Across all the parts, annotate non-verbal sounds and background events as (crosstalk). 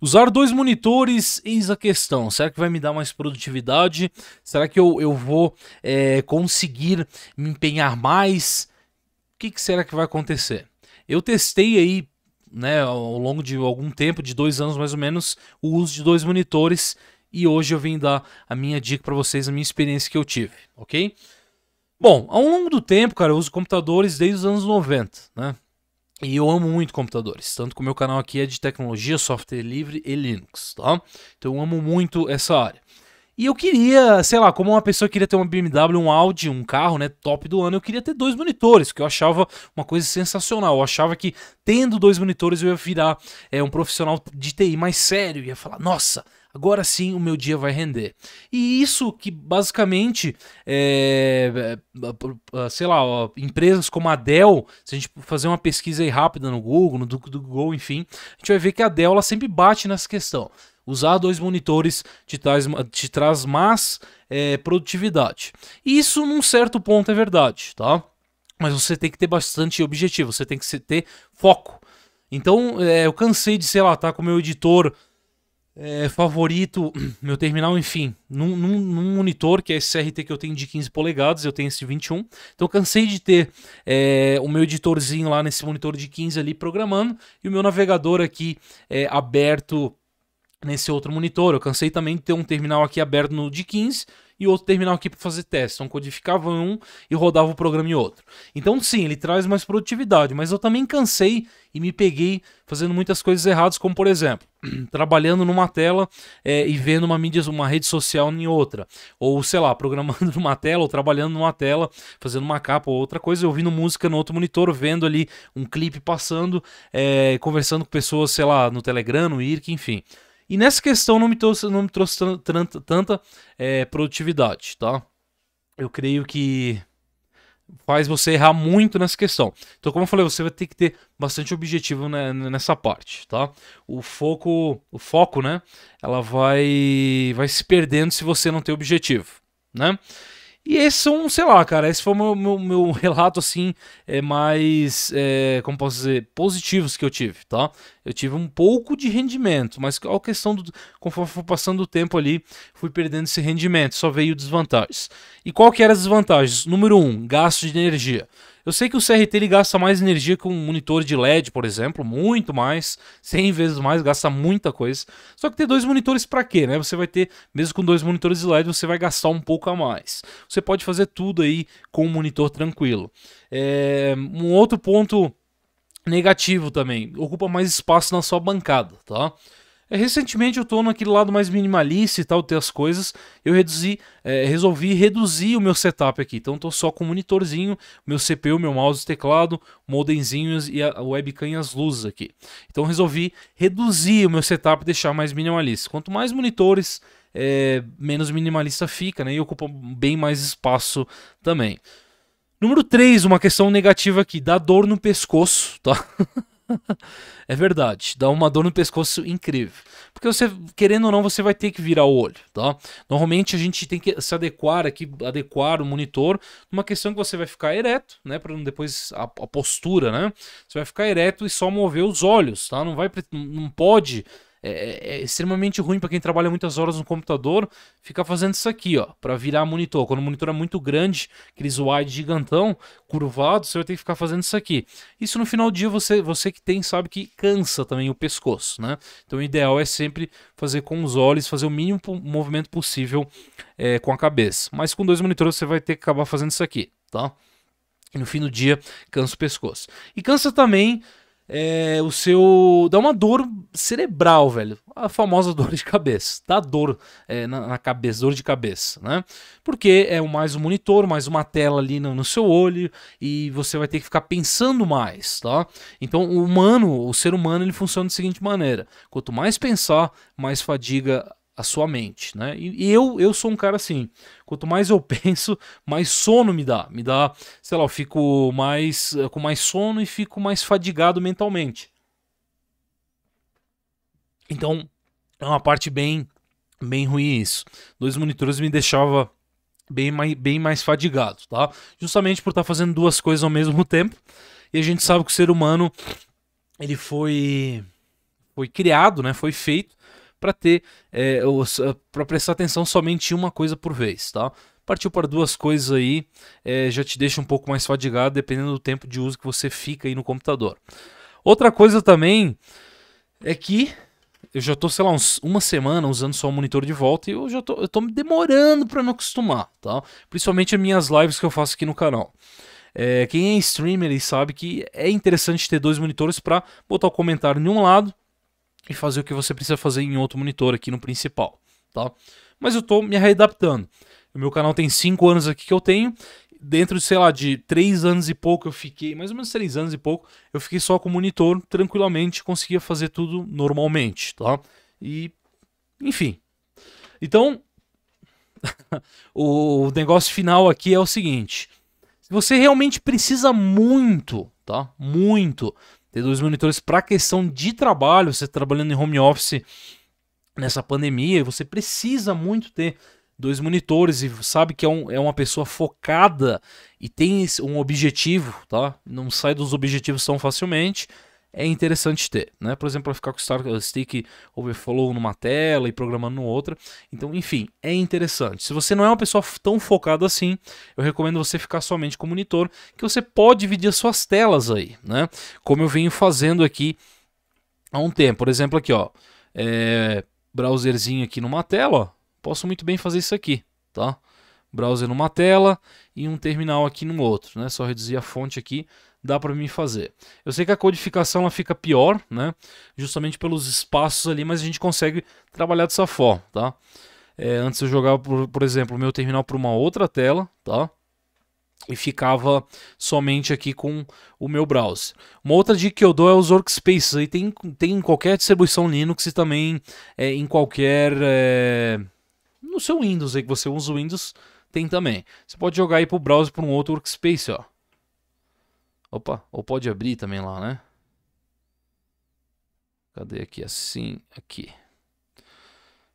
Usar dois monitores, eis a questão. Será que vai me dar mais produtividade? Será que eu, eu vou é, conseguir me empenhar mais? O que, que será que vai acontecer? Eu testei aí né, ao longo de algum tempo, de dois anos mais ou menos, o uso de dois monitores. E hoje eu vim dar a minha dica para vocês, a minha experiência que eu tive, ok? Bom, ao longo do tempo, cara, eu uso computadores desde os anos 90, né? E eu amo muito computadores, tanto que o meu canal aqui é de tecnologia, software livre e Linux, tá? Então eu amo muito essa área. E eu queria, sei lá, como uma pessoa queria ter uma BMW, um Audi, um carro, né, top do ano, eu queria ter dois monitores, que eu achava uma coisa sensacional. Eu achava que tendo dois monitores eu ia virar é, um profissional de TI mais sério, ia falar, nossa, agora sim o meu dia vai render. E isso que basicamente, é, é sei lá, empresas como a Dell, se a gente fazer uma pesquisa aí rápida no Google, no do Google, enfim, a gente vai ver que a Dell ela sempre bate nessa questão. Usar dois monitores te traz, te traz mais é, produtividade. Isso, num certo ponto, é verdade, tá? Mas você tem que ter bastante objetivo, você tem que ter foco. Então, é, eu cansei de, sei lá, tá com o meu editor é, favorito, (clears throat) meu terminal, enfim, num, num, num, monitor que é esse CRT que eu tenho de 15 polegadas, eu tenho esse de 21. Então eu cansei de ter é, o meu editorzinho lá nesse monitor de 15 ali programando e o meu navegador aqui é, aberto nesse outro monitor. Eu cansei também de ter um terminal aqui aberto no de 15 e outro terminal aqui para fazer teste. Então codificava um e rodava o programa em outro. Então sim, ele traz mais produtividade, mas eu também cansei e me peguei fazendo muitas coisas erradas, como por exemplo, (clears throat) trabalhando numa tela é, e vendo uma mídia, uma rede social em outra, ou sei lá, (laughs) programando numa tela ou trabalhando numa tela, fazendo uma capa ou outra coisa, ouvindo música no outro monitor, vendo ali um clipe passando, é, conversando com pessoas, sei lá, no Telegram, no IRC, enfim. E nessa questão não me trouxe, não me trouxe tanta, tanta é, produtividade, tá? Eu creio que faz você errar muito nessa questão. Então, como eu falei, você vai ter que ter bastante objetivo né, nessa parte, tá? O foco, o foco, né? Ela vai vai se perdendo se você não tem objetivo, né? E esse um, sei lá, cara, esse foi o meu, meu, meu (laughs) relato, assim, é, mais, é, como posso dizer, positivos que eu tive, tá? Eu tive um pouco de rendimento, mas a questão do, conforme foi passando o tempo ali, fui perdendo esse rendimento, só veio desvantagens. E qual que eram as desvantagens? Número um, gasto de energia. Eu sei que o CRT ele gasta mais energia que um monitor de LED, por exemplo, muito mais, 100 vezes mais, gasta muita coisa. Só que ter dois monitores para quê, né? Você vai ter, mesmo com dois monitores de LED, você vai gastar um pouco a mais. Você pode fazer tudo aí com um monitor tranquilo. É... Um outro ponto negativo também, ocupa mais espaço na sua bancada, tá? É, recentemente eu estou naquele lado mais minimalista e tal, ter as coisas. Eu reduzi, é, resolvi reduzir o meu setup aqui. Então estou só com o monitorzinho, meu CPU, meu mouse, teclado, modemzinhos e a webcam e as luzes aqui. Então resolvi reduzir o meu setup e deixar mais minimalista. Quanto mais monitores, é, menos minimalista fica, né? E ocupa bem mais espaço também. Número 3, uma questão negativa aqui, dá dor no pescoço, tá? (laughs) (laughs) é verdade, dá uma dor no pescoço incrível. Porque você, querendo ou não, você vai ter que virar o olho, tá? Normalmente a gente tem que se adequar aqui, adequar o monitor, numa questão que você vai ficar ereto, né? Para depois a, a, postura, né? Você vai ficar ereto e só mover os olhos, tá? Não vai, não pode é, é, é extremamente ruim para quem trabalha muitas horas no computador ficar fazendo isso aqui, ó, para virar monitor. Quando o monitor é muito grande, aqueles wide gigantão, curvado, você vai ter que ficar fazendo isso aqui. Isso no final do dia você, você que tem sabe que cansa também o pescoço, né? Então o ideal é sempre fazer com os olhos, fazer o mínimo movimento possível é, com a cabeça. Mas com dois monitores você vai ter que acabar fazendo isso aqui, tá? E no fim do dia cansa o pescoço. E cansa também é, o seu. dá uma dor cerebral, velho. A famosa (laughs) dor de cabeça. Dá dor é, na, na, cabeça, dor de cabeça, né? Porque é mais um monitor, mais uma tela ali no, no, seu olho e você vai ter que ficar pensando mais, tá? Então, o humano, o ser humano, ele funciona da seguinte maneira: quanto mais pensar, mais fadiga a sua mente, né? E eu eu sou um cara assim, quanto mais eu (laughs) penso, mais sono me dá, me dá, sei lá, eu fico mais eh, com mais sono e fico mais fadigado mentalmente. Então, é uma parte bem bem ruim isso. Dois monitores me deixava bem mais, bem mais fadigado, tá? Justamente por estar tá fazendo duas coisas ao mesmo (laughs) tempo. E a gente sabe que o ser humano ele foi foi criado, né? Foi feito para ter é, para prestar atenção somente em uma coisa por vez, tá? Partiu para duas coisas aí, é, já te deixa um pouco mais fadigado, dependendo do tempo de uso que você fica aí no computador. Outra coisa também é que eu já estou sei lá, uns, uma semana usando só o monitor de volta e eu já estou me demorando para me acostumar, tá? Principalmente as minhas lives que eu faço aqui no canal. É, quem é streamer ele sabe que é interessante ter dois monitores para botar o comentário em um lado e fazer o que você precisa fazer em outro monitor aqui no principal, tá? Mas eu estou me readaptando. O meu canal tem 5 anos aqui que eu tenho. Dentro de, sei lá, de 3 anos e pouco eu fiquei, mais ou menos 3 anos e pouco, eu fiquei só com o monitor, tranquilamente, conseguia fazer tudo normalmente, tá? E, enfim. Então, (laughs) o negócio final aqui é o seguinte. Se você realmente precisa muito, tá? Muito ter dois monitores para questão de trabalho, você trabalhando em home office nessa pandemia, você precisa muito ter dois monitores e sabe que é, um, é uma pessoa focada e tem um objetivo, tá? Não sai dos objetivos tão facilmente é interessante ter, né? Por exemplo, para ficar com o Star Stick Overflow numa tela e programando no outra. Então, enfim, é interessante. Se você não é uma pessoa tão focada assim, eu recomendo você ficar somente com o monitor, que você pode dividir as suas telas aí, né? Como eu venho fazendo aqui há um tempo. Por exemplo, aqui, ó, é, browserzinho aqui numa tela, ó, posso muito bem fazer isso aqui, tá? Browser numa tela e um terminal aqui no outro, né? Só reduzir a fonte aqui dá para mim fazer. Eu sei que a codificação ela fica pior, né? Justamente pelos espaços ali, mas a gente consegue trabalhar dessa forma, tá? É, antes eu jogava, por, por exemplo, o meu terminal para uma outra tela, tá? E ficava somente aqui com o meu browser. Uma outra dica que eu dou é os workspaces. Aí tem, tem em qualquer distribuição Linux e também é, em qualquer. É, no seu Windows aí que você usa o Windows, tem também. Você pode jogar aí para o browser para um outro workspace, ó. Opa, ou pode abrir também lá, né? Cadê aqui? Assim, aqui.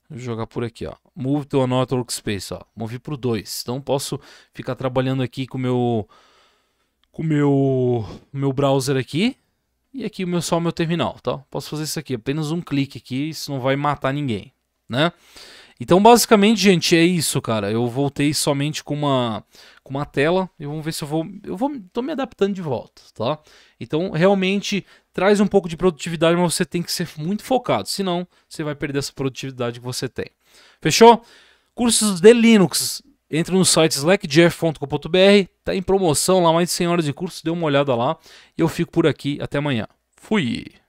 Vou jogar por aqui, ó. Move to another workspace, ó. Movi pro 2. Então posso ficar trabalhando aqui com o meu com o meu meu browser aqui e aqui o meu só o meu terminal, tá? Posso fazer isso aqui, apenas um clique aqui, isso não vai matar ninguém, né? Então basicamente, gente, é isso, cara. Eu voltei somente com uma com uma tela e vamos ver se eu vou. Eu vou tô me adaptando de volta, tá? Então realmente traz um pouco de produtividade, mas você tem que ser muito focado, senão você vai perder essa produtividade que você tem. Fechou? Cursos de Linux. Entra no site slackjeff.com.br, tá em promoção lá, mais de 100 horas de curso, dê uma olhada lá. E eu fico por aqui, até amanhã. Fui!